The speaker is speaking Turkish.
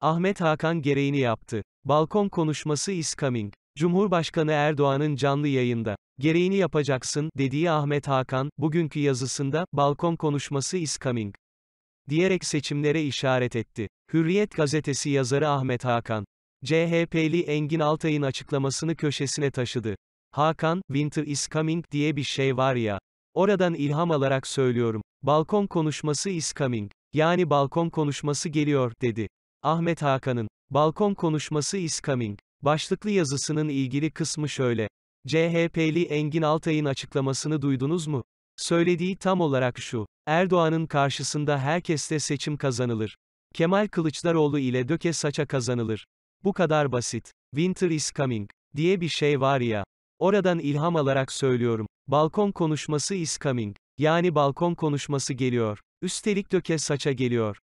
Ahmet Hakan gereğini yaptı. Balkon konuşması is coming. Cumhurbaşkanı Erdoğan'ın canlı yayında, gereğini yapacaksın, dediği Ahmet Hakan, bugünkü yazısında, balkon konuşması is coming, diyerek seçimlere işaret etti. Hürriyet gazetesi yazarı Ahmet Hakan, CHP'li Engin Altay'ın açıklamasını köşesine taşıdı. Hakan, Winter is coming diye bir şey var ya, oradan ilham alarak söylüyorum, balkon konuşması is coming, yani balkon konuşması geliyor, dedi. Ahmet Hakan'ın Balkon Konuşması is coming başlıklı yazısının ilgili kısmı şöyle. CHP'li Engin Altay'ın açıklamasını duydunuz mu? Söylediği tam olarak şu. Erdoğan'ın karşısında herkeste seçim kazanılır. Kemal Kılıçdaroğlu ile döke saça kazanılır. Bu kadar basit. Winter is coming diye bir şey var ya. Oradan ilham alarak söylüyorum. Balkon konuşması is coming. Yani balkon konuşması geliyor. Üstelik döke saça geliyor.